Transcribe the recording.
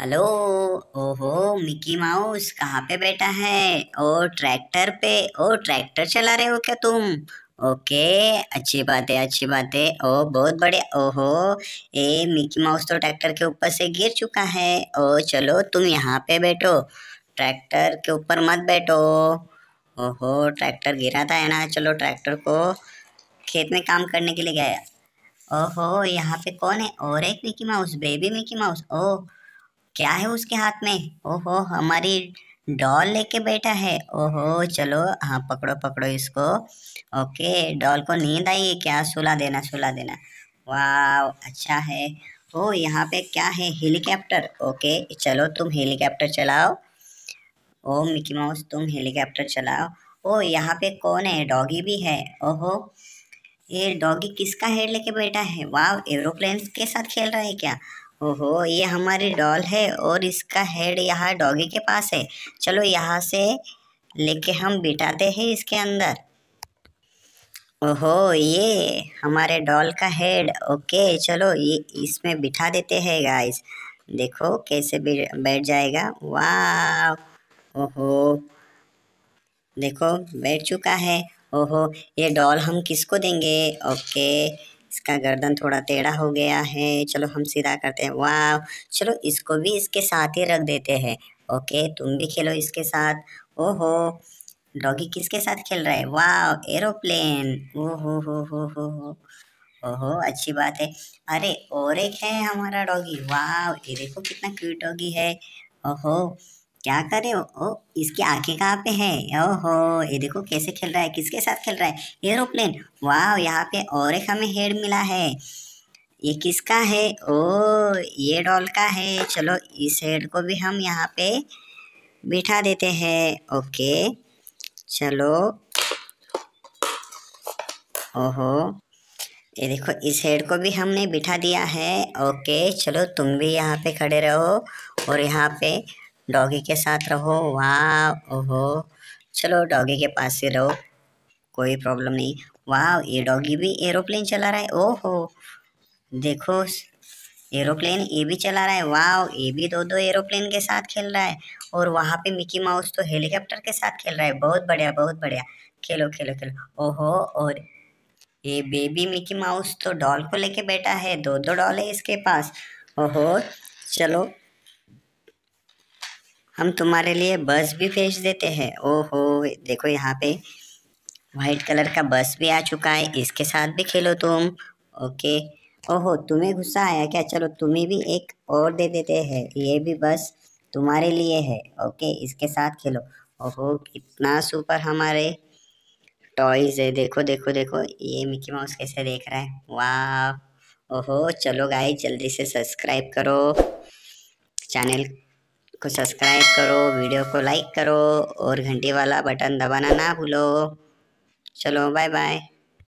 hello ओहो Mickey mouse कहाँ पे बैठा है ओ ट्रैक्टर पे ओ ट्रैक्टर चला रहे हो क्या तुम ओके अच्छी बात है अच्छी बात है ओ बहुत बड़े ओहो ए मिकी माउस तो ट्रैक्टर के ऊपर से गिर चुका है ओ चलो तुम यहाँ पे बैठो ट्रैक्टर के ऊपर मत बैठो ओहो ट्रैक्टर गिरा था है ना चलो ट्रैक्टर को खेत में काम करने के लिए गया ओहो यहाँ पे कौन है और एक Mickey Mouse baby Mickey Mouse ओह क्या है उसके हाथ में ओहो हमारी डॉल लेके बैठा है ओहो चलो हाँ पकड़ो पकड़ो इसको ओके डॉल को नींद आई क्या सुला देना सुला देना वाह अच्छा है ओ यहाँ पे क्या है हेलीकॉप्टर ओके चलो तुम हेलीकॉप्टर चलाओ ओ मिकी माउस तुम हेलीकॉप्टर चलाओ ओ यहाँ पे कौन है डॉगी भी है ओहो ये डॉगी किसका हेड लेके बैठा है वाह एरोप्लेन के साथ खेल रहा है क्या ओहो ये हमारी डॉल है और इसका हेड यहाँ डॉगी के पास है चलो यहाँ से लेके हम बिठाते हैं इसके अंदर ओहो ये हमारे डॉल का हेड ओके चलो ये इसमें बिठा देते हैं गाइस देखो कैसे बैठ जाएगा वाह ओहो देखो बैठ चुका है ओहो ये डॉल हम किसको देंगे ओके इसका गर्दन थोड़ा टेढ़ा हो गया है चलो हम सीधा करते हैं वाह चलो इसको भी इसके साथ ही रख देते हैं ओके तुम भी खेलो इसके साथ ओहो डॉगी किसके साथ खेल रहा है वाह एरोप्लेन ओहो हो हो हो हो ओहो अच्छी बात है अरे और एक है हमारा डॉगी वाह ये देखो कितना क्यूट डॉगी है ओहो क्या कर रहे हो ओ इसकी आंखें कहाँ पे ओ ओहो ये देखो कैसे खेल रहा है किसके साथ खेल रहा है एरोप्लेन वाह यहाँ पे और एक हमें हेड मिला है ये किसका है ओ ये डॉल का है चलो इस हेड को भी हम यहाँ पे बिठा देते हैं ओके चलो ओहो ये देखो इस हेड को भी हमने बिठा दिया है ओके चलो तुम भी यहाँ पे खड़े रहो और यहाँ पे डॉगी के साथ रहो वाह ओहो चलो डॉगी के पास से रहो कोई प्रॉब्लम नहीं वाह ये डॉगी भी एरोप्लेन चला रहा है ओहो देखो एरोप्लेन ये भी चला रहा है वाह ये भी दो दो एरोप्लेन के साथ खेल रहा है और वहाँ पे मिकी माउस तो हेलीकॉप्टर के साथ खेल रहा है बहुत बढ़िया बहुत बढ़िया खेलो खेलो खेलो ओहो और ये बेबी मिकी माउस तो डॉल को लेके बैठा है दो दो डॉल है इसके पास ओहो चलो हम तुम्हारे लिए बस भी भेज देते हैं ओहो देखो यहाँ पे वाइट कलर का बस भी आ चुका है इसके साथ भी खेलो तुम ओके ओहो तुम्हें गुस्सा आया क्या चलो तुम्हें भी एक और दे देते हैं ये भी बस तुम्हारे लिए है ओके इसके साथ खेलो ओहो कितना सुपर हमारे टॉयज है देखो देखो देखो ये मिकी माउस कैसे देख रहा है वाह ओहो चलो गाइस जल्दी से सब्सक्राइब करो चैनल को सब्सक्राइब करो वीडियो को लाइक करो और घंटी वाला बटन दबाना ना भूलो चलो बाय बाय